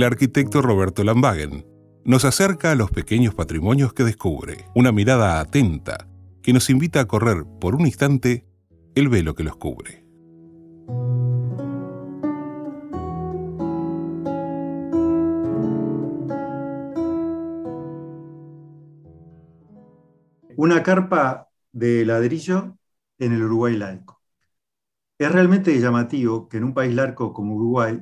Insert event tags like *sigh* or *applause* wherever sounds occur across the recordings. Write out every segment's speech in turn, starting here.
el arquitecto Roberto Lambagen nos acerca a los pequeños patrimonios que descubre, una mirada atenta que nos invita a correr por un instante el velo que los cubre. Una carpa de ladrillo en el Uruguay laico. Es realmente llamativo que en un país largo como Uruguay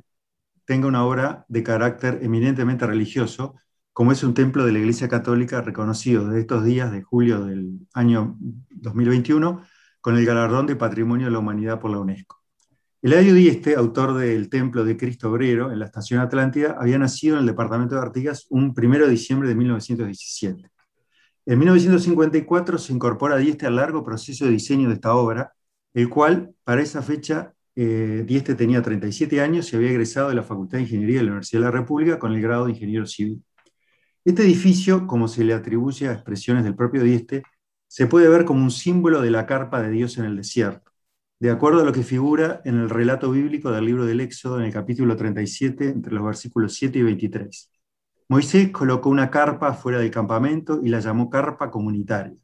tenga una obra de carácter eminentemente religioso, como es un templo de la Iglesia Católica reconocido desde estos días de julio del año 2021 con el galardón de Patrimonio de la Humanidad por la UNESCO. Eladio Dieste, autor del Templo de Cristo Obrero en la Estación Atlántida, había nacido en el departamento de Artigas un 1 de diciembre de 1917. En 1954 se incorpora a Dieste al largo proceso de diseño de esta obra, el cual para esa fecha eh, Dieste tenía 37 años y había egresado de la Facultad de Ingeniería de la Universidad de la República con el grado de ingeniero civil. Este edificio, como se le atribuye a expresiones del propio Dieste, se puede ver como un símbolo de la carpa de Dios en el desierto, de acuerdo a lo que figura en el relato bíblico del libro del Éxodo en el capítulo 37, entre los versículos 7 y 23. Moisés colocó una carpa fuera del campamento y la llamó carpa comunitaria.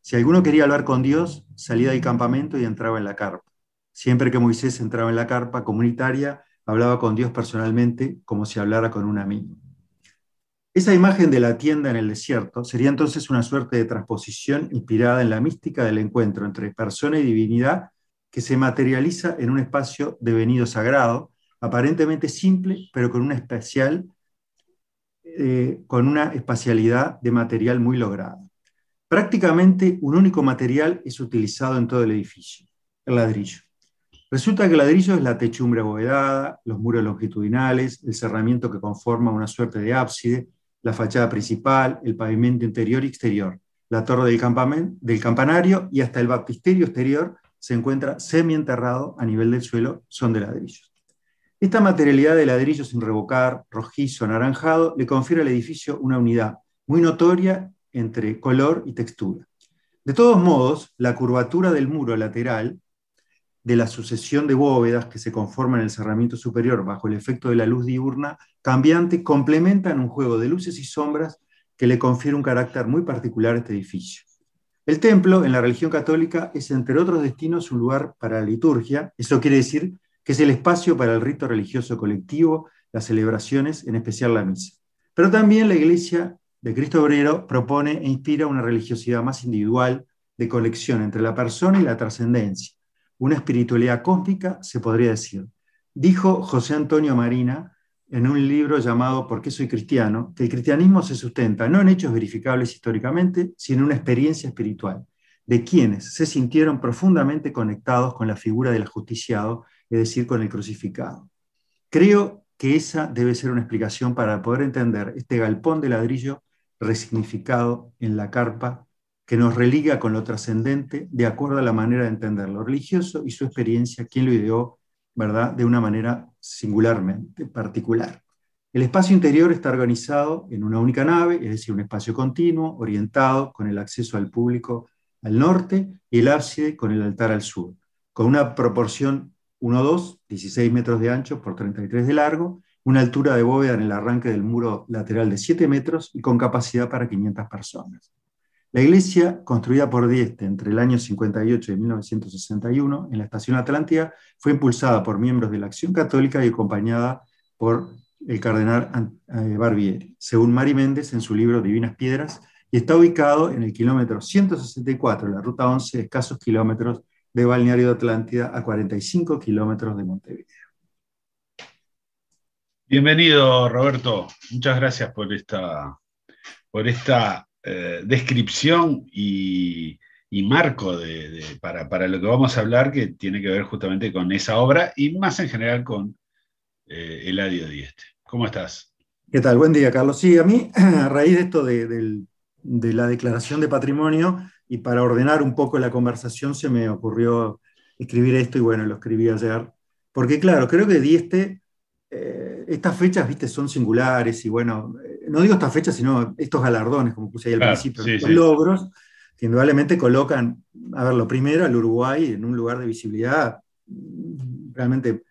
Si alguno quería hablar con Dios, salía del campamento y entraba en la carpa. Siempre que Moisés entraba en la carpa comunitaria, hablaba con Dios personalmente como si hablara con un amigo. Esa imagen de la tienda en el desierto sería entonces una suerte de transposición inspirada en la mística del encuentro entre persona y divinidad que se materializa en un espacio devenido sagrado, aparentemente simple, pero con una especial, eh, con una espacialidad de material muy lograda. Prácticamente un único material es utilizado en todo el edificio, el ladrillo. Resulta que el ladrillo es la techumbre abovedada, los muros longitudinales, el cerramiento que conforma una suerte de ábside, la fachada principal, el pavimento interior y exterior, la torre del, del campanario y hasta el baptisterio exterior se encuentra semienterrado a nivel del suelo, son de ladrillos. Esta materialidad de ladrillo sin revocar, rojizo, anaranjado, le confiere al edificio una unidad muy notoria entre color y textura. De todos modos, la curvatura del muro lateral de la sucesión de bóvedas que se conforman en el cerramiento superior bajo el efecto de la luz diurna cambiante complementan un juego de luces y sombras que le confiere un carácter muy particular a este edificio. El templo, en la religión católica, es entre otros destinos un lugar para la liturgia, eso quiere decir que es el espacio para el rito religioso colectivo, las celebraciones, en especial la misa. Pero también la Iglesia de Cristo Obrero propone e inspira una religiosidad más individual, de colección entre la persona y la trascendencia una espiritualidad cósmica, se podría decir. Dijo José Antonio Marina en un libro llamado ¿Por qué soy cristiano? que el cristianismo se sustenta no en hechos verificables históricamente, sino en una experiencia espiritual de quienes se sintieron profundamente conectados con la figura del ajusticiado, es decir, con el crucificado. Creo que esa debe ser una explicación para poder entender este galpón de ladrillo resignificado en la carpa que nos religa con lo trascendente de acuerdo a la manera de entender lo religioso y su experiencia, quien lo ideó, ¿verdad?, de una manera singularmente particular. El espacio interior está organizado en una única nave, es decir, un espacio continuo, orientado con el acceso al público al norte y el ábside con el altar al sur, con una proporción 1-2, 16 metros de ancho por 33 de largo, una altura de bóveda en el arranque del muro lateral de 7 metros y con capacidad para 500 personas. La iglesia, construida por Dieste entre el año 58 y 1961 en la Estación Atlántida, fue impulsada por miembros de la Acción Católica y acompañada por el cardenal eh, Barbieri, según Mari Méndez en su libro Divinas Piedras, y está ubicado en el kilómetro 164, de la ruta 11, escasos kilómetros de Balneario de Atlántida a 45 kilómetros de Montevideo. Bienvenido, Roberto. Muchas gracias por esta, por esta eh, descripción y, marco para, lo que vamos a hablar, que tiene que ver justamente con esa obra y más en general con eh, Eladio Dieste. ¿Cómo estás? ¿Qué tal? Buen día, Carlos. Sí, a mí, *clears throat* a raíz de esto de, la declaración de patrimonio y para ordenar un poco la conversación, se me ocurrió escribir esto y bueno, lo escribí ayer. Porque claro, creo que Dieste, eh, estas fechas, viste, son singulares y bueno, no digo esta fecha, sino estos galardones, como puse ahí al principio, logros, que indudablemente colocan, a ver, lo primero, al Uruguay en un lugar de visibilidad mm, realmente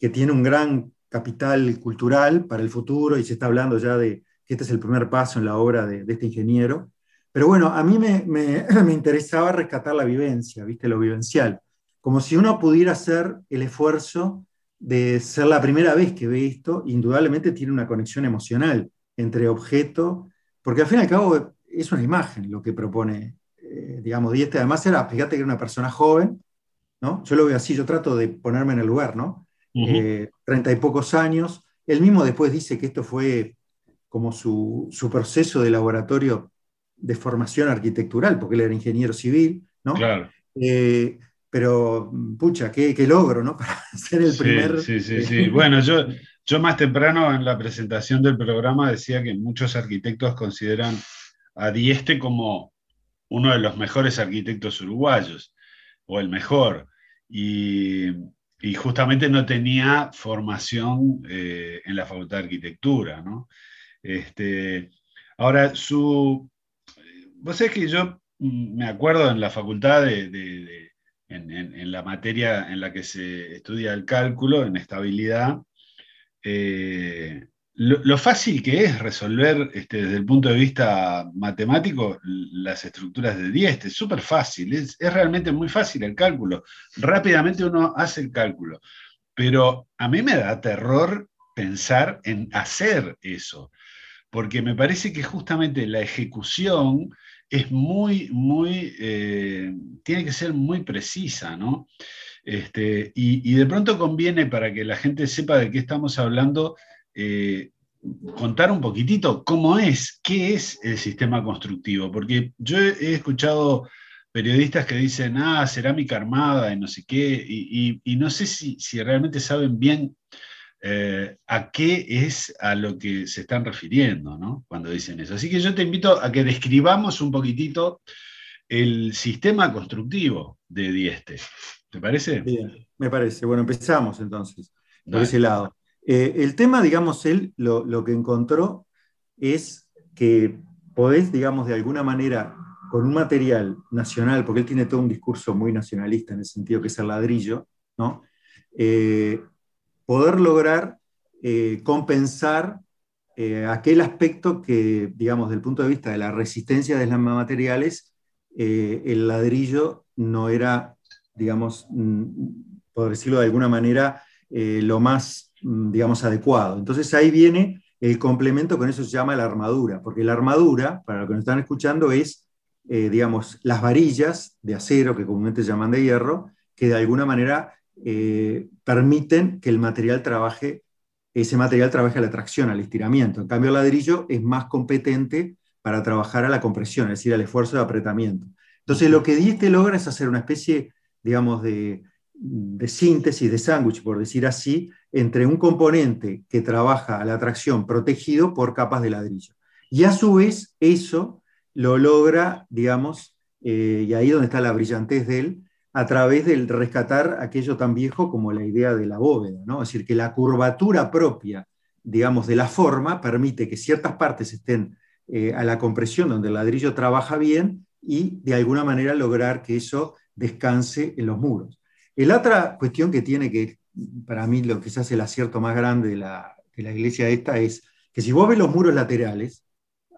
que tiene un gran capital cultural para el futuro y se está hablando ya de que este es el primer paso en la obra de, este ingeniero. Pero bueno, a mí me, *clears throat* me, interesaba rescatar la vivencia, ¿viste? lo vivencial, como si uno pudiera hacer el esfuerzo de ser la primera vez que ve esto, indudablemente tiene una conexión emocional entre objeto, porque al fin y al cabo es una imagen lo que propone, eh, digamos, y este además era, fíjate que era una persona joven, ¿no? Yo lo veo así, yo trato de ponerme en el lugar, ¿no? Eh, treinta y pocos años, él mismo después dice que esto fue como su, su, proceso de laboratorio de formación arquitectural, porque él era ingeniero civil, ¿no? Claro. Eh, pero, pucha, qué, qué, logro, ¿no? *laughs* Para ser el primero Sí, sí, sí. bueno, yo, yo más temprano en la presentación del programa decía que muchos arquitectos consideran a Dieste como uno de los mejores arquitectos uruguayos, o el mejor. Y, justamente no tenía formación eh, en la Facultad de Arquitectura, este, ahora, su... Vos sabés que yo me acuerdo en la facultad de, en, la materia en la que se estudia el cálculo, en estabilidad, eh, lo, fácil que es resolver este, desde el punto de vista matemático las estructuras de Dieste, es súper fácil, es, realmente muy fácil el cálculo. Rápidamente uno hace el cálculo, pero a mí me da terror pensar en hacer eso, porque me parece que justamente la ejecución es muy, muy, eh, tiene que ser muy precisa, ¿no? Este, y, de pronto conviene para que la gente sepa de qué estamos hablando, eh, contar un poquitito cómo es, qué es el sistema constructivo, porque yo he escuchado periodistas que dicen, ah, cerámica armada y no sé qué, y, no sé si, si realmente saben bien eh, a qué es a lo que se están refiriendo ¿no? cuando dicen eso. Así que yo te invito a que describamos un poquitito el sistema constructivo de Dieste. ¿Te parece? Bien, me parece. Bueno, empezamos entonces por ese lado. Eh, el tema, digamos, él lo, que encontró es que podés, digamos, de alguna manera, con un material nacional, porque él tiene todo un discurso muy nacionalista en el sentido que es el ladrillo, ¿no? Eh, poder lograr eh, compensar eh, aquel aspecto que, digamos, del punto de vista de la resistencia de las materiales, eh, el ladrillo no era, digamos, mm, por decirlo de alguna manera, lo más, mm, digamos, adecuado. Entonces ahí viene el complemento, con eso se llama la armadura, porque la armadura, para lo que nos están escuchando, es, digamos, las varillas de acero, que comúnmente llaman de hierro, que de alguna manera eh, permiten que el material trabaje, ese material trabaje a la tracción, al estiramiento. En cambio, el ladrillo es más competente para trabajar a la compresión, es decir, al esfuerzo de apretamiento. Entonces, lo que Dieste logra es hacer una especie, digamos, de, síntesis, de sándwich, por decir así, entre un componente que trabaja a la tracción protegido por capas de ladrillo. Y a su vez, eso lo logra, digamos, eh, y ahí donde está la brillantez de él, a través del rescatar aquello tan viejo como la idea de la bóveda, ¿no? Es decir, que la curvatura propia, digamos, de la forma permite que ciertas partes estén eh, a la compresión donde el ladrillo trabaja bien y de alguna manera lograr que eso descanse en los muros. El otra cuestión que tiene que, para mí, lo que hace el acierto más grande de la, de la iglesia esta es que si vos ves los muros laterales,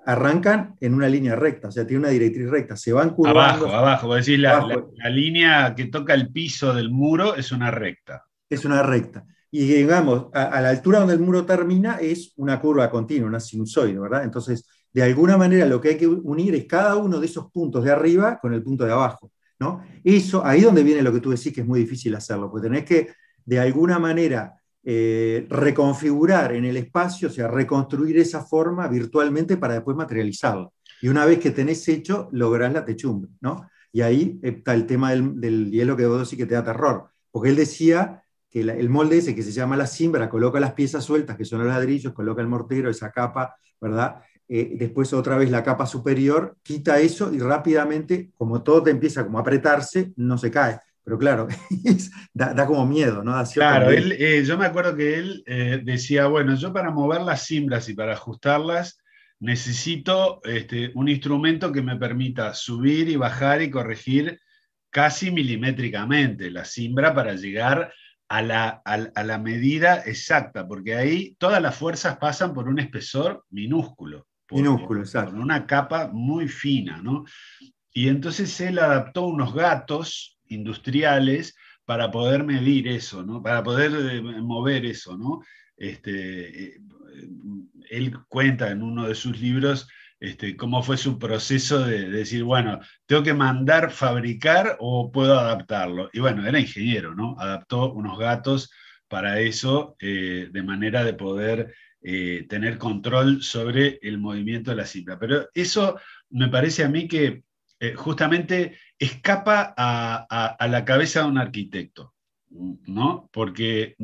arrancan en una línea recta, o sea, tiene una directriz recta, se van curvando. Abajo, abajo, vos decís, la, línea que toca el piso del muro es una recta. Es una recta. Y digamos, a, la altura donde el muro termina es una curva continua, una sinusoide, ¿verdad? Entonces, de alguna manera lo que hay que unir es cada uno de esos puntos de arriba con el punto de abajo, ¿no? Eso, ahí donde viene lo que tú decís que es muy difícil hacerlo, porque tenés que, de alguna manera, eh, reconfigurar en el espacio, o sea, reconstruir esa forma virtualmente para después materializarla. Y una vez que tenés hecho, lográs la techumbre, ¿no? Y ahí está el tema del, hielo que vos sí que te da terror, porque él decía que el molde ese que se llama la cimbra, coloca las piezas sueltas, que son los ladrillos, coloca el mortero, esa capa, ¿verdad? Eh, después otra vez la capa superior, quita eso y rápidamente, como todo te empieza como a apretarse, no se cae. Pero claro, *laughs* da, da, como miedo, ¿no? claro, él, eh, yo me acuerdo que él eh, decía, bueno, yo para mover las cimbras y para ajustarlas necesito este, un instrumento que me permita subir y bajar y corregir casi milimétricamente la cimbra para llegar a la, medida exacta, porque ahí todas las fuerzas pasan por un espesor minúsculo. minúsculo, exacto. una capa muy fina, ¿no? Y entonces él adaptó unos gatos industriales para poder medir eso, ¿no? para poder eh, mover eso. ¿no? Este, eh, él cuenta en uno de sus libros este, cómo fue su proceso de, decir, bueno, tengo que mandar fabricar o puedo adaptarlo. Y bueno, era ingeniero, ¿no? Adaptó unos gatos para eso, eh, de manera de poder tener control sobre el movimiento de la cifra. Pero eso me parece a mí que eh, justamente escapa a, la cabeza de un arquitecto, ¿no? Porque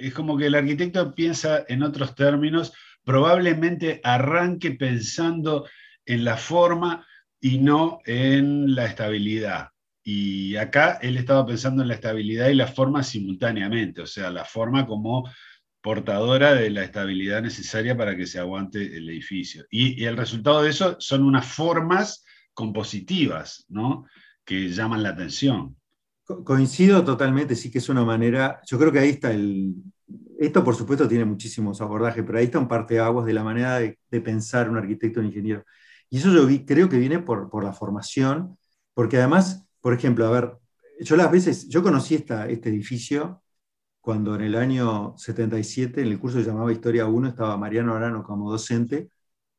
es como que el arquitecto piensa en otros términos, probablemente arranque pensando en la forma y no en la estabilidad. Y acá él estaba pensando en la estabilidad y la forma simultáneamente, o sea, la forma como portadora de la estabilidad necesaria para que se aguante el edificio. y el resultado de eso son unas formas compositivas, ¿no? Que llaman la atención. Coincido totalmente, sí que es una manera, yo creo que ahí está el, esto por supuesto tiene muchísimos abordajes, pero ahí está un parteaguas de la manera de, pensar un arquitecto o un ingeniero. Y eso yo creo que viene por, la formación, porque además, por ejemplo, a ver, yo las veces, yo conocí esta, este edificio cuando en el año 77, en el curso que llamaba Historia 1, estaba Mariano Arano como docente,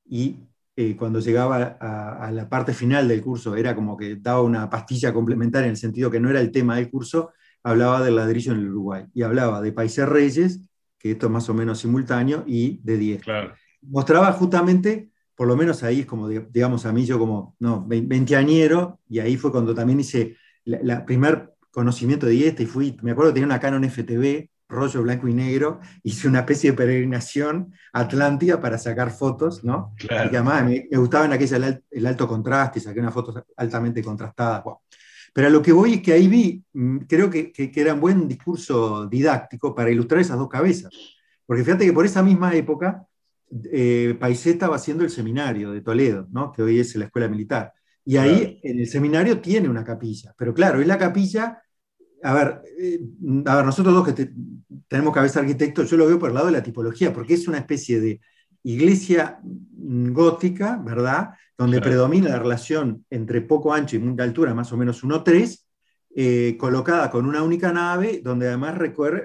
y eh, cuando llegaba a, la parte final del curso, era como que daba una pastilla complementaria en el sentido que no era el tema del curso, hablaba del ladrillo en el Uruguay y hablaba de Países Reyes, que esto es más o menos simultáneo, y de 10. Claro. Mostraba justamente, por lo menos ahí es como, digamos, a mí yo como, no, veinteañero, y ahí fue cuando también hice el primer conocimiento de 10 y fui, me acuerdo que tenía una Canon FTV rollo blanco y negro, hice una especie de peregrinación atlántica para sacar fotos, ¿no? Y además me, gustaba en aquella el, alto contraste, saqué unas fotos altamente contrastadas. Pero lo que voy es que ahí vi, mm, creo que, era un buen discurso didáctico para ilustrar esas dos cabezas. Porque fíjate que por esa misma época, eh, Paisé estaba haciendo el seminario de Toledo, ¿no? que hoy es la escuela militar. Y ahí en el seminario tiene una capilla. Pero claro, es la capilla a ver, eh, a ver, nosotros dos que tenemos cabeza arquitecto, yo lo veo por el lado de la tipología, porque es una especie de iglesia gótica, ¿verdad? Donde predomina la relación entre poco ancho y mucha altura, más o menos 1,3, eh, colocada con una única nave, donde además recuerda,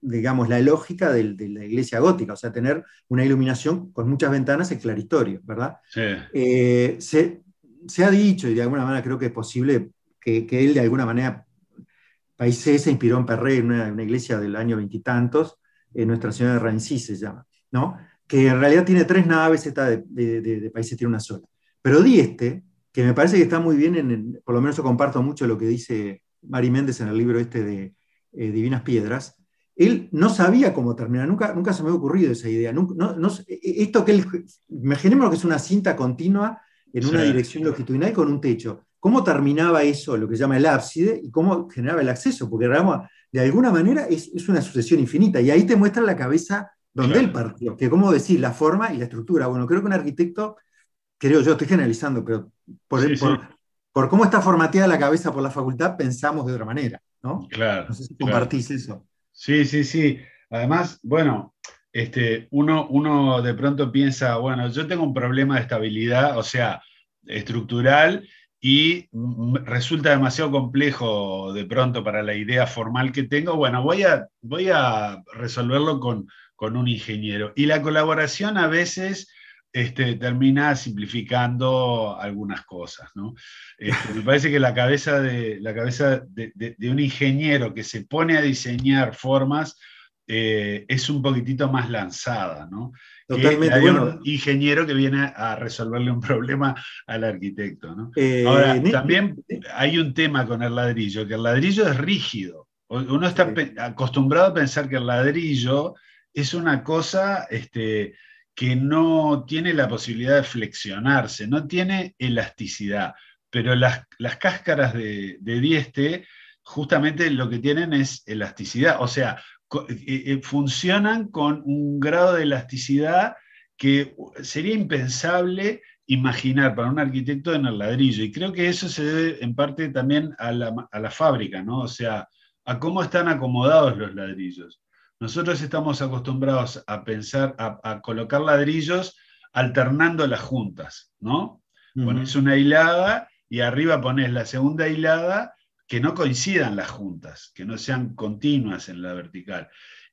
digamos, la lógica de la iglesia gótica, o sea, tener una iluminación con muchas ventanas es claritorio, ¿verdad? Eh, se, ha dicho, y de alguna manera creo que es posible que él de alguna manera inspiró en Perré, en una, una, iglesia del año veintitantos, en Nuestra Señora de Rancí se llama, ¿no? que en realidad tiene tres naves, esta de, de, tiene una sola. Pero di este, que me parece que está muy bien, en, por lo menos yo comparto mucho lo que dice Mari Méndez en el libro este de eh, Divinas Piedras, él no sabía cómo terminar, nunca, nunca se me ha ocurrido esa idea. E, e, esto que él, imaginemos que es una cinta continua en una dirección longitudinal con un techo cómo terminaba eso, lo que se llama el ábside, y cómo generaba el acceso, porque de alguna manera es, una sucesión infinita, y ahí te muestra la cabeza donde él partió, que como decir, la forma y la estructura. Bueno, creo que un arquitecto, creo yo, estoy generalizando, pero por, cómo está formateada la cabeza por la facultad, pensamos de otra manera, ¿no? Claro. sé si compartís eso. Sí, sí, sí. Además, bueno, este, uno, uno de pronto piensa, bueno, yo tengo un problema de estabilidad, o sea, estructural, y resulta demasiado complejo de pronto para la idea formal que tengo, bueno, voy a, voy a resolverlo con, un ingeniero. Y la colaboración a veces este, termina simplificando algunas cosas, ¿no? Este, me parece que la cabeza, de, la cabeza de, un ingeniero que se pone a diseñar formas eh, es un poquitito más lanzada, ¿no? Totalmente. un ingeniero que viene a resolverle un problema al arquitecto. Eh, Ahora, también hay un tema con el ladrillo, que el ladrillo es rígido. Uno está acostumbrado a pensar que el ladrillo es una cosa este, que no tiene la posibilidad de flexionarse, no tiene elasticidad. Pero las, cáscaras de, de dieste justamente lo que tienen es elasticidad. O sea, eh, eh, funcionan con un grado de elasticidad que sería impensable imaginar para un arquitecto en el ladrillo. Y creo que eso se debe en parte también a la, fábrica, ¿no? O sea, a cómo están acomodados los ladrillos. Nosotros estamos acostumbrados a pensar, a, colocar ladrillos alternando las juntas, ¿no? Pones una hilada y arriba pones la segunda hilada que no coincidan las juntas, que no sean continuas en la vertical.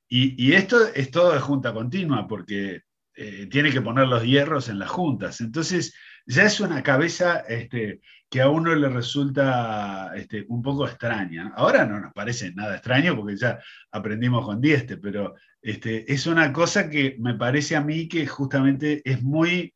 Y, esto es todo de junta continua, porque eh, tiene que poner los hierros en las juntas. Entonces, ya es una cabeza este, que a uno le resulta este, un poco extraña. Ahora no nos parece nada extraño porque ya aprendimos con Dieste, pero este, es una cosa que me parece a mí que justamente es muy,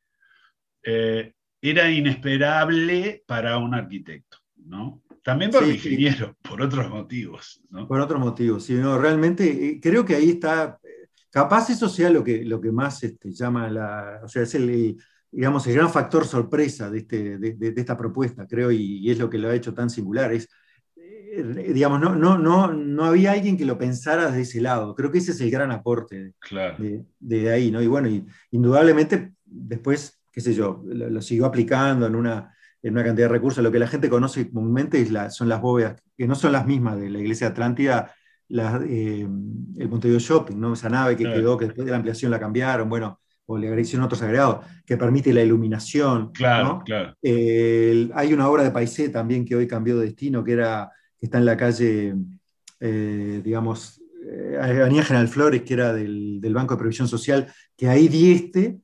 eh, era inesperable para un arquitecto, ¿no? También por *laughs* por otros motivos. Por otros motivos, sí, no, realmente eh, creo que ahí está, eh, capaz eso sea lo que, lo que más este, llama la, o sea, es el, digamos, el gran factor sorpresa de, este, de, esta propuesta, creo, y, es lo que lo ha hecho tan singular, es, eh, digamos, no, no, no, no había alguien que lo pensara de ese lado, creo que ese es el gran aporte de, ahí, ¿no? Y bueno, y, indudablemente después, qué sé yo, lo siguió aplicando en una en una cantidad de recursos. Lo que la gente conoce comúnmente son las bóvedas, que no son las mismas de la iglesia atlántida, el eh, el Montevideo Shopping, ¿no? esa nave que quedó, que después de la ampliación la cambiaron, bueno, o le agregaron otros agregados, que permite la iluminación. Claro, claro. hay una obra de Paisé también que hoy cambió de destino, que, era, está en la calle, eh, digamos, eh, Avenida General Flores, que era del, del, Banco de Previsión Social, que ahí dieste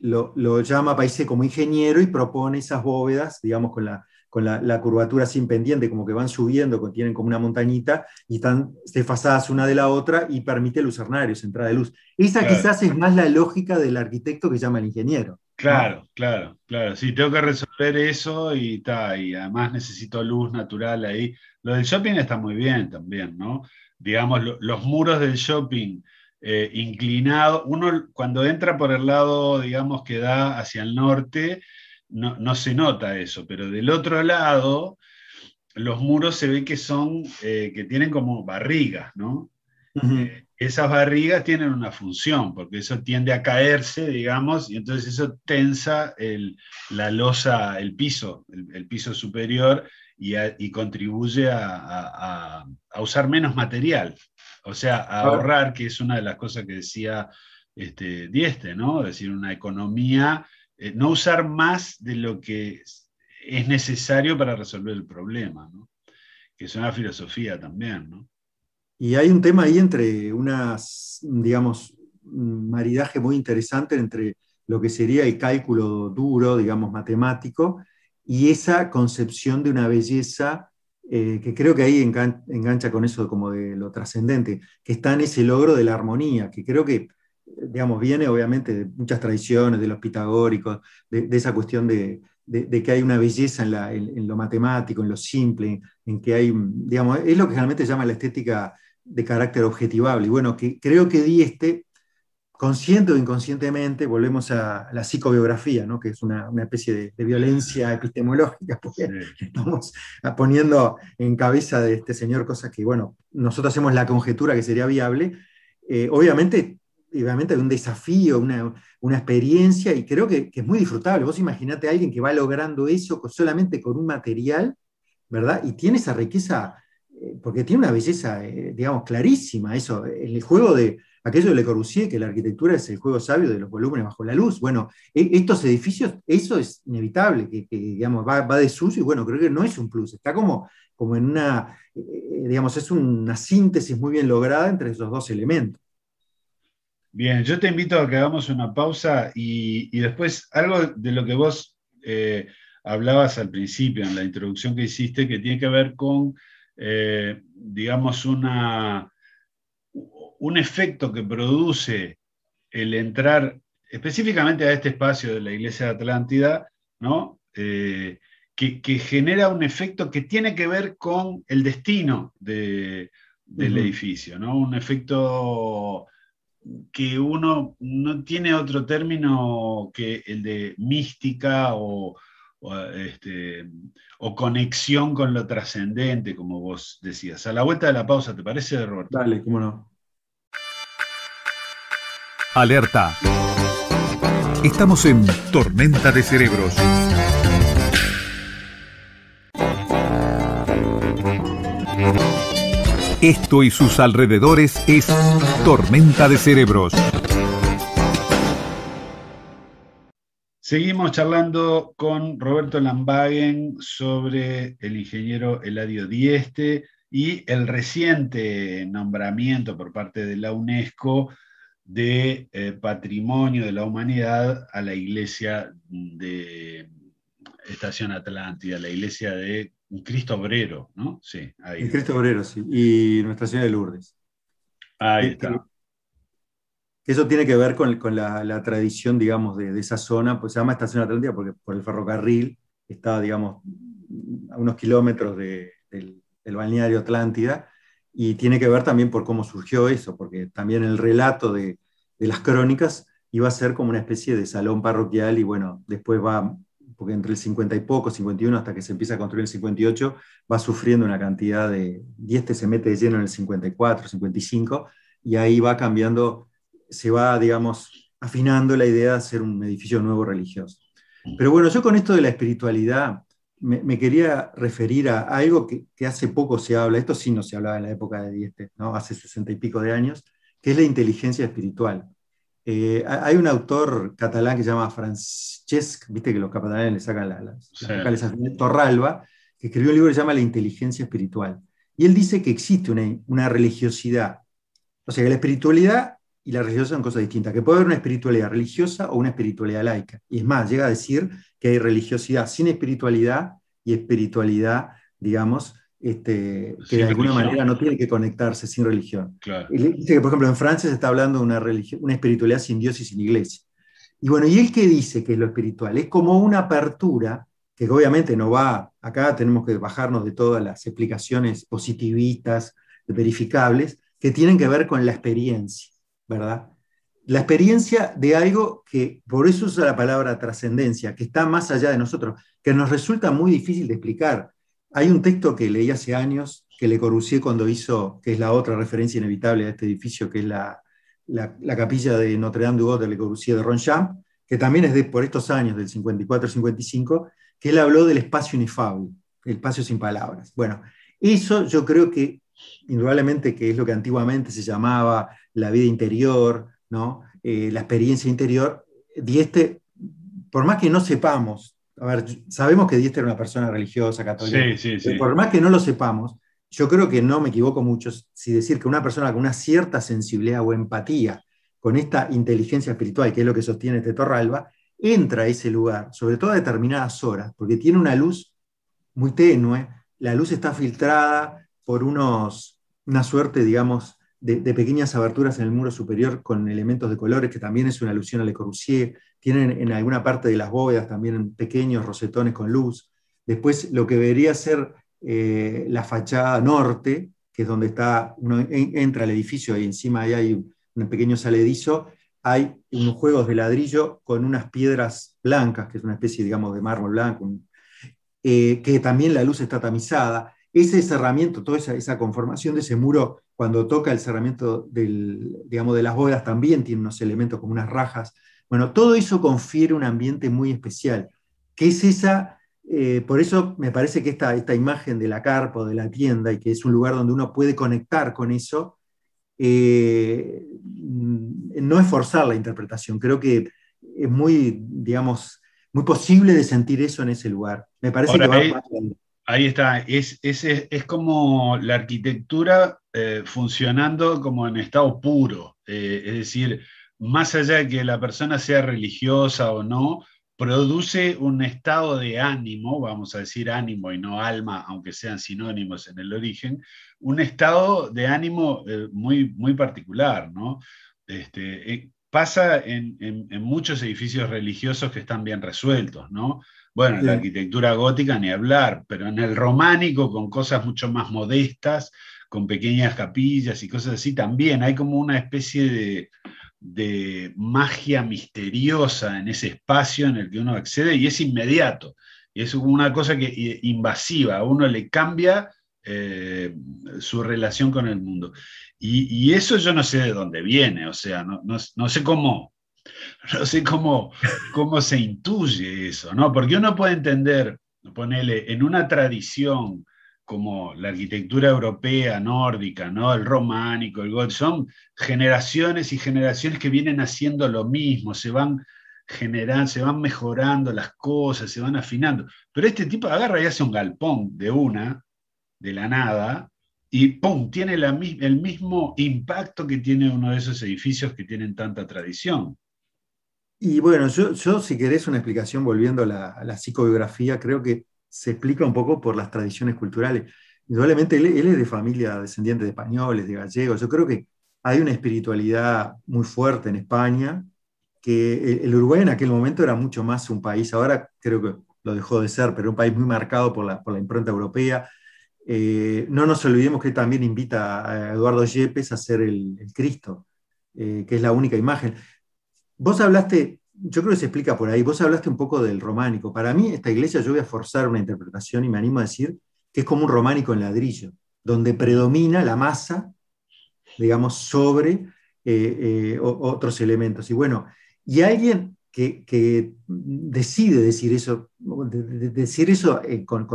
lo, llama Paisé como ingeniero y propone esas bóvedas, digamos, con la, con la, curvatura sin pendiente, como que van subiendo, tienen como una montañita y están desfasadas una de la otra y permite lucernarios, entrada de luz. Esa quizás es más la lógica del arquitecto que llama el ingeniero. Claro, claro, claro. Sí, tengo que resolver eso y ta, y además necesito luz natural ahí. Lo del shopping está muy bien también, ¿no? Digamos, los muros del shopping eh, inclinado. Uno cuando entra por el lado, digamos, que da hacia el norte, no, se nota eso, pero del otro lado, los muros se ve que son, eh, que tienen como barrigas, ¿no? Eh, esas barrigas tienen una función, porque eso tiende a caerse, digamos, y entonces eso tensa la losa, el piso, el, piso superior, y, contribuye a, usar menos material. O sea, ahorrar, que es una de las cosas que decía este, Dieste, ¿no? Es decir, una economía, eh, no usar más de lo que es necesario para resolver el problema, ¿no? Que es una filosofía también, ¿no? Y hay un tema ahí entre unas, digamos, un maridaje muy interesante entre lo que sería el cálculo duro, digamos, matemático, y esa concepción de una belleza eh, que creo que ahí engancha con eso como de lo trascendente, que está en ese logro de la armonía, que creo que, digamos, viene obviamente de muchas tradiciones, de los pitagóricos, de, esa cuestión de, que hay una belleza en, lo matemático, en lo simple, en que hay, digamos, es lo que realmente se llama la estética de carácter objetivable. Y bueno, que creo que di este consciente o inconscientemente, volvemos a la psicobiografía, ¿no? que es una, especie de, violencia epistemológica, porque estamos poniendo en cabeza de este señor cosas que, bueno, nosotros hacemos la conjetura que sería viable. Eh, obviamente, obviamente hay un desafío, una, experiencia, y creo que, es muy disfrutable. Vos imaginate a alguien que va logrando eso solamente con un material, ¿verdad? Y tiene esa riqueza, eh, porque tiene una belleza, eh, digamos, clarísima, eso, el juego de aquello de Le Corbusier, que la arquitectura es el juego sabio de los volúmenes bajo la luz. Bueno, e-, estos edificios, eso es inevitable, que, digamos, va, de sucio y bueno, creo que no es un plus, está como, como en una, eh, digamos, es una síntesis muy bien lograda entre esos dos elementos. Bien, yo te invito a que hagamos una pausa y, después algo de lo que vos eh, hablabas al principio, en la introducción que hiciste, que tiene que ver con, eh, digamos, una un efecto que produce el entrar específicamente a este espacio de la Iglesia de Atlántida, ¿no? Eh, que, genera un efecto que tiene que ver con el destino del edificio, ¿no? Un efecto que uno no tiene otro término que el de mística o, este, o conexión con lo trascendente, como vos decías. A la vuelta de la pausa, ¿te parece, Roberto? Dale, cómo no. Alerta. Estamos en Tormenta de Cerebros. Esto y sus alrededores es Tormenta de Cerebros. Seguimos charlando con Roberto Lambagen sobre el ingeniero Eladio Dieste y el reciente nombramiento por parte de la UNESCO de eh, patrimonio de la humanidad a la iglesia de Estación Atlántida, la iglesia de Cristo Obrero, ¿no? Sí, ahí. Cristo Obrero, sí, y Nuestra Señora de Lourdes. Ahí está. Eso tiene que ver con, la, tradición, digamos, de, esa zona, pues se llama Estación Atlántida porque por el ferrocarril está, digamos, a unos kilómetros de, del, del balneario Atlántida, y tiene que ver también por cómo surgió eso, porque también el relato de, de las crónicas, iba a ser como una especie de salón parroquial y bueno, después va, porque entre el 50 y poco, 51, hasta que se empieza a construir el 58, va sufriendo una cantidad de, y este se mete de lleno en el 54, 55, y ahí va cambiando, se va, digamos, afinando la idea de hacer un edificio nuevo religioso. Pero bueno, yo con esto de la espiritualidad me, quería referir a, algo que, hace poco se habla, esto sí no se hablaba en la época de Dieste, ¿no? hace sesenta y pico de años, que es la inteligencia espiritual. Eh, hay un autor catalán que se llama Francesc, viste que los catalanes le sacan las, Torralba, que escribió un libro que se llama La inteligencia espiritual. Y él dice que existe una, una religiosidad. O sea, que la espiritualidad y la religiosa son cosas distintas, que puede haber una espiritualidad religiosa o una espiritualidad laica. Y es más, llega a decir que hay religiosidad sin espiritualidad y espiritualidad, digamos, este, que de alguna manera no tiene que conectarse sin religión. Dice que, por ejemplo, en Francia se está hablando de una, una espiritualidad sin Dios y sin iglesia. Y bueno, ¿y él qué dice que es lo espiritual? Es como una apertura, que obviamente no va, acá tenemos que bajarnos de todas las explicaciones positivistas, verificables, que tienen que ver con la experiencia, ¿verdad? La experiencia de algo que, por eso usa la palabra trascendencia, que está más allá de nosotros, que nos resulta muy difícil de explicar hay un texto que leí hace años, que le Corbusier cuando hizo, que es la otra referencia inevitable a este edificio, que es la, capilla de Notre Dame du Haut de Le Corbusier de Ronchamp, que también es de por estos años, del 54-55, que él habló del espacio inefable, el espacio sin palabras. Bueno, eso yo creo que, indudablemente, que es lo que antiguamente se llamaba la vida interior, ¿no? Eh, la experiencia interior, y este, por más que no sepamos a ver, sabemos que Dieste era una persona religiosa, católica. Sí, sí, sí. Por más que no lo sepamos, yo creo que no me equivoco mucho si decir que una persona con una cierta sensibilidad o empatía con esta inteligencia espiritual, que es lo que sostiene Tetorralba, este entra a ese lugar, sobre todo a determinadas horas, porque tiene una luz muy tenue, la luz está filtrada por unos, una suerte, digamos, de, de pequeñas aberturas en el muro superior con elementos de colores, que también es una alusión a Le Corbusier tienen en alguna parte de las bóvedas también pequeños rosetones con luz. Después lo que debería ser eh, la fachada norte, que es donde está, uno entra al edificio y encima ahí hay un, pequeño saledizo, hay unos juegos de ladrillo con unas piedras blancas, que es una especie, digamos, de mármol blanco, eh, que también la luz está tamizada. Ese cerramiento, toda esa, conformación de ese muro, cuando toca el cerramiento de las bóvedas, también tiene unos elementos como unas rajas bueno, todo eso confiere un ambiente muy especial, que es esa, eh, por eso me parece que esta, esta imagen de la carpa o de la tienda, y que es un lugar donde uno puede conectar con eso, eh, no es forzar la interpretación, creo que es muy, digamos, muy posible de sentir eso en ese lugar. Me parece que ahí, está, es, es, como la arquitectura eh, funcionando como en estado puro, es decir, más allá de que la persona sea religiosa o no, produce un estado de ánimo, vamos a decir ánimo y no alma, aunque sean sinónimos en el origen, un estado de ánimo eh, muy, muy particular, ¿no? Este, eh, pasa en, muchos edificios religiosos que están bien resueltos, ¿no? Bueno, en la arquitectura gótica ni hablar, pero en el románico con cosas mucho más modestas, con pequeñas capillas y cosas así, también hay como una especie de, de magia misteriosa en ese espacio en el que uno accede y es inmediato. Y es una cosa que eh, invasiva, a uno le cambia eh, su relación con el mundo. Y, eso yo no sé de dónde viene, o sea, no, sé cómo, *laughs* no sé cómo, cómo se intuye eso, ¿no? Porque uno puede entender, ponele, en una tradición como la arquitectura europea, nórdica, ¿no? el románico, el gótico, son generaciones y generaciones que vienen haciendo lo mismo, se van generando, se van mejorando las cosas, se van afinando. Pero este tipo agarra y hace un galpón de una, de la nada, y ¡pum! tiene el mismo impacto que tiene uno de esos edificios que tienen tanta tradición. Y bueno, yo, yo si querés una explicación volviendo a la psicobiografía, creo que se explica un poco por las tradiciones culturales. Indudablemente él, es de familia descendiente de españoles, de gallegos. Yo creo que hay una espiritualidad muy fuerte en España, que el, Uruguay en aquel momento era mucho más un país, ahora creo que lo dejó de ser, pero un país muy marcado por la, por la impronta europea. Eh, no nos olvidemos que también invita a Eduardo Yepes a ser el, Cristo, eh, que es la única imagen. Vos hablaste yo creo que se explica por ahí. Vos hablaste un poco del románico. Para mí, esta iglesia, yo voy a forzar una interpretación y me animo a decir que es como un románico en ladrillo, donde predomina la masa, digamos, sobre eh, eh, otros elementos. Y bueno, y alguien que, decide decir eso, decir eso eh, con,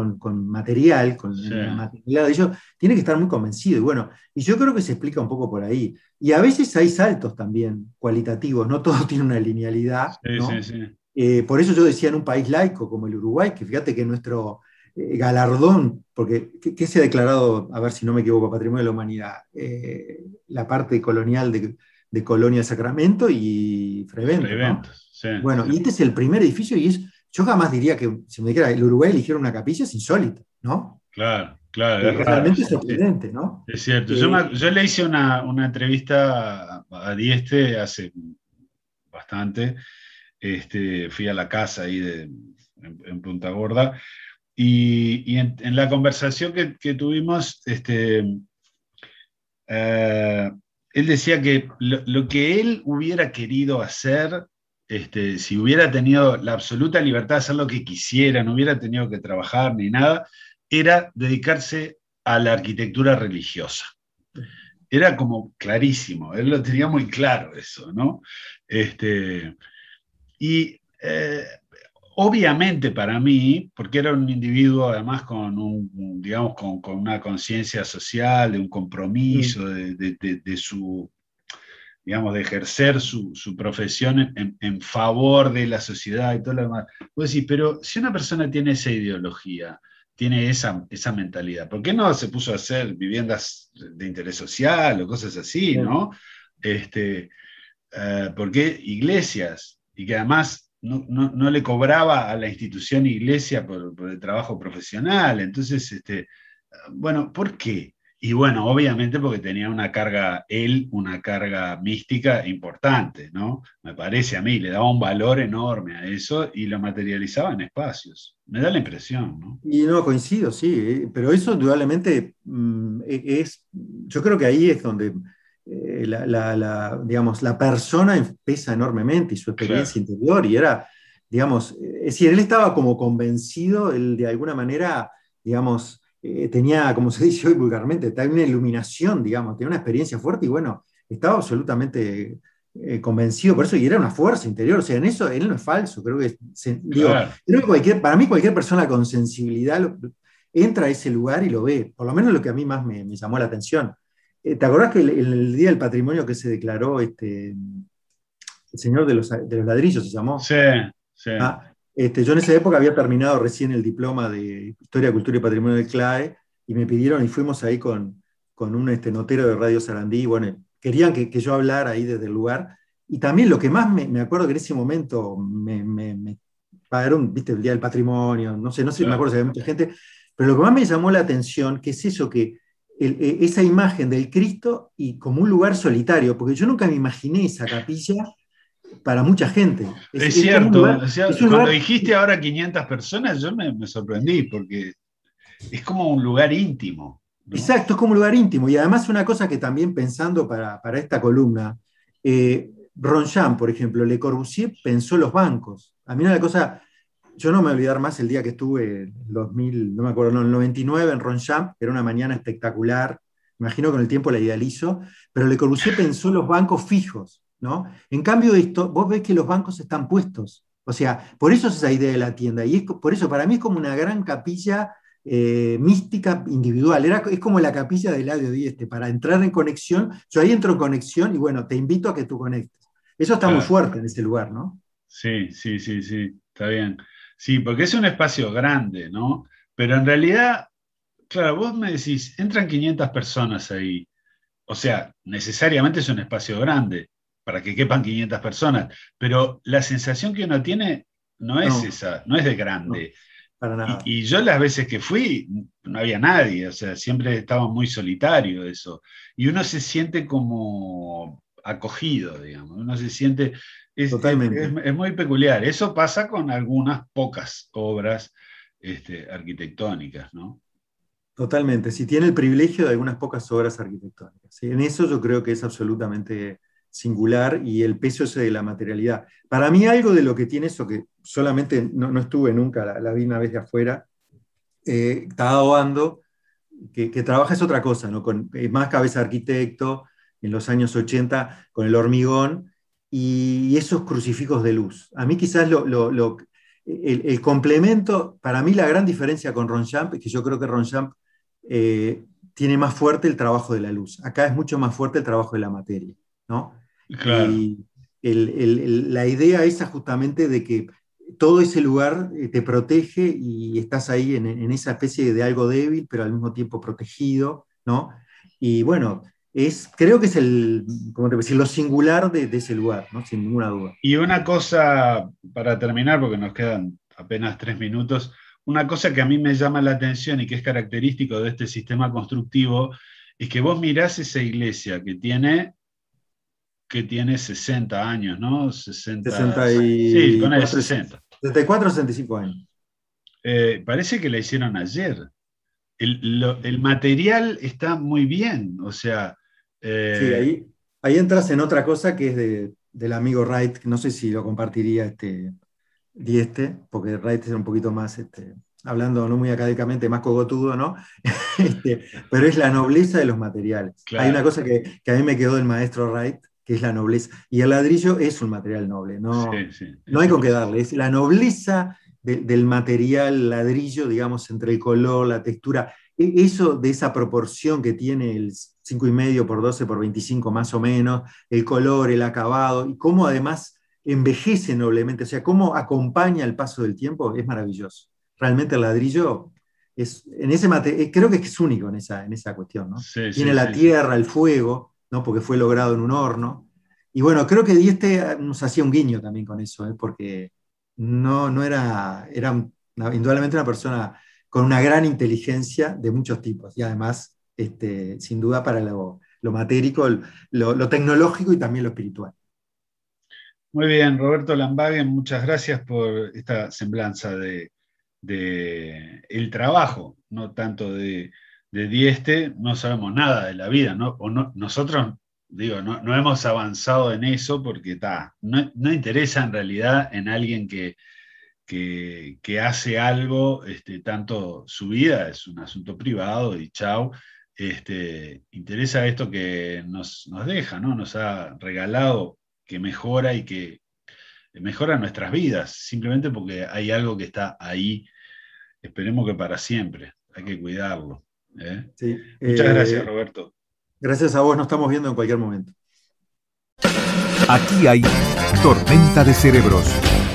material, con de tiene que estar muy convencido. Y bueno, y yo creo que se explica un poco por ahí. Y a veces hay saltos también cualitativos, no todo *laughs* tiene una linealidad. Eh, por eso yo decía en un país laico como el Uruguay, que fíjate que nuestro eh, galardón, porque ¿qué, se ha declarado, a ver si no me equivoco, Patrimonio de la Humanidad? la parte colonial de, de Colonia Sacramento y Freventos bueno, y este es el primer edificio y es, yo jamás diría que, si me dijera, el Uruguay eligieron una capilla, es insólito, ¿no? Claro, claro. realmente sorprendente, ¿no? Es cierto. yo, le hice una, una entrevista a, Dieste hace bastante. Este, fui a la casa ahí en, Punta Gorda. Y, en, la conversación que, tuvimos, este, eh, él decía que lo, que él hubiera querido hacer este, si hubiera tenido la absoluta libertad de hacer lo que quisiera, no hubiera tenido que trabajar ni nada, era dedicarse a la arquitectura religiosa. Era como clarísimo, él lo tenía muy claro eso, ¿no? Este, y eh, obviamente para mí, porque era un individuo además con, un, digamos, con, una conciencia social, de un compromiso, mm. de su digamos, de ejercer su, profesión en, favor de la sociedad y todo lo demás. Vos decir, pero si una persona tiene esa ideología, tiene esa, esa mentalidad, ¿por qué no se puso a hacer viviendas de interés social o cosas así, no? Este, eh, ¿Por qué iglesias? Y que además no, le cobraba a la institución iglesia por, el trabajo profesional. Entonces, este, bueno, ¿por qué? Y bueno, obviamente porque tenía una carga, él, una carga mística importante, ¿no? Me parece a mí, le daba un valor enorme a eso y lo materializaba en espacios. Me da la impresión, ¿no? Y no, coincido, sí, ¿eh? pero eso indudablemente mm, e-, es, yo creo que ahí es donde eh, la, digamos, la persona pesa enormemente y su experiencia interior y era, digamos, eh, es decir, él estaba como convencido, él de alguna manera, digamos, eh, tenía, como se dice hoy vulgarmente, tenía una iluminación, digamos, tenía una experiencia fuerte y bueno, estaba absolutamente eh, convencido por eso y era una fuerza interior. O sea, en eso él no es falso, creo que, para mí cualquier persona con sensibilidad entra a ese lugar y lo ve, por lo menos lo que a mí más me, llamó la atención. Eh, ¿Te acordás que el, el, día del patrimonio que se declaró este, el señor de los, de los ladrillos se llamó? Sí, sí. Ah, este, yo en esa época había terminado recién el diploma de Historia, Cultura y Patrimonio del CLAE y me pidieron y fuimos ahí con, con un este, notero de Radio Sarandí. Bueno, querían que, yo hablara ahí desde el lugar. Y también lo que más me, acuerdo que en ese momento me, me, me pagaron, viste, el Día del Patrimonio, no sé, no sé, me acuerdo si había mucha gente, pero lo que más me llamó la atención, que es eso que e, esa imagen del Cristo y como un lugar solitario, porque yo nunca me imaginé esa capilla para mucha gente. Es, cierto, cuando dijiste ahora 500 personas, yo me, sorprendí porque es como un lugar íntimo. Exacto, es como un lugar íntimo. Y además una cosa que también pensando para, esta columna, eh, por ejemplo, Le Corbusier pensó los bancos. A mí una cosa, yo no me voy a olvidar más el día que estuve en 2000, no me acuerdo, no, el 99 en que era una mañana espectacular, imagino con el tiempo la idealizo, pero Le Corbusier pensó los bancos fijos. ¿no? En cambio, esto, vos ves que los bancos están puestos. O sea, por eso es esa idea de la tienda. Y es, por eso para mí es como una gran capilla eh, mística individual. Era, es como la capilla del labio dieste. Para entrar en conexión, yo ahí entro en conexión y bueno, te invito a que tú conectes. Eso está muy fuerte en ese lugar, ¿no? Sí, sí, sí, sí, está bien. Sí, porque es un espacio grande, ¿no? Pero en realidad, claro, vos me decís, entran 500 personas ahí. O sea, necesariamente es un espacio grande para que quepan 500 personas, pero la sensación que uno tiene no es esa, no es de grande. para nada. Y, yo las veces que fui no había nadie, o sea, siempre estaba muy solitario eso. Y uno se siente como acogido, digamos, uno se siente... Es, Totalmente. Es, muy peculiar. Eso pasa con algunas pocas obras este, arquitectónicas, ¿no? Totalmente, si tiene el privilegio de algunas pocas obras arquitectónicas. En eso yo creo que es absolutamente singular y el peso ese de la materialidad. Para mí algo de lo que tiene eso, que solamente no, estuve nunca, la, vi una vez de afuera, eh, está Tadao que, trabaja es otra cosa, ¿no? Con, más cabeza arquitecto, en los años 80, con el hormigón, y, esos crucifijos de luz. A mí quizás lo, el, complemento, para mí la gran diferencia con Ronchamp es que yo creo que Ronchamp eh, tiene más fuerte el trabajo de la luz. Acá es mucho más fuerte el trabajo de la materia, ¿no? Y la idea esa justamente de que todo ese lugar eh, te protege y estás ahí en, esa especie de algo débil, pero al mismo tiempo protegido, ¿no? Y bueno, es, creo que es el, lo singular de, ese lugar, ¿no? Sin ninguna duda. Y una cosa, para terminar, porque nos quedan apenas tres minutos, una cosa que a mí me llama la atención y que es característico de este sistema constructivo, es que vos mirás esa iglesia que tiene que tiene 60 años, ¿no? 60, 60 y... Sí, con el 60. 64 65 años. Eh, parece que la hicieron ayer. El, material está muy bien, o sea... Eh, sí, ahí, ahí entras en otra cosa que es del amigo Wright, no sé si lo compartiría este Dieste, porque Wright es un poquito más, este, hablando no muy académicamente, más cogotudo, ¿no? *laughs* Este, pero es la nobleza de los materiales. Hay una cosa que, que, a mí me quedó del maestro Wright, que es la nobleza. Y el ladrillo es un material noble, no, no hay con qué darle. Es la nobleza del material ladrillo, digamos, entre el color, la textura, e, eso de esa proporción que tiene el 5,5 por 12 por 25 más o menos, el color, el acabado, y cómo además envejece noblemente, o sea, cómo acompaña el paso del tiempo, es maravilloso. Realmente el ladrillo es, en ese mate, eh, creo que es único en esa, en esa cuestión, ¿no? tiene la tierra, el fuego, ¿no? porque fue logrado en un horno. Y bueno, creo que Dieste nos hacía un guiño también con eso, ¿eh? porque no, no era, era una, indudablemente una persona con una gran inteligencia de muchos tipos y además, este, sin duda, para lo, lo matérico, lo, tecnológico y también lo espiritual. Muy bien, Roberto Lambagen, muchas gracias por esta semblanza de, de el trabajo, no tanto de de Dieste no sabemos nada de la vida, ¿no? nosotros, digo, no, hemos avanzado en eso porque no, interesa en realidad en alguien que, que, hace algo, este, tanto su vida es un asunto privado y chao Este, interesa esto que nos, nos deja, ¿no? Nos ha regalado que mejora y que mejora nuestras vidas, simplemente porque hay algo que está ahí, esperemos que para siempre, hay que cuidarlo. ¿eh? Muchas gracias, eh, Roberto. Gracias a vos, nos estamos viendo en cualquier momento. Aquí hay tormenta de cerebros.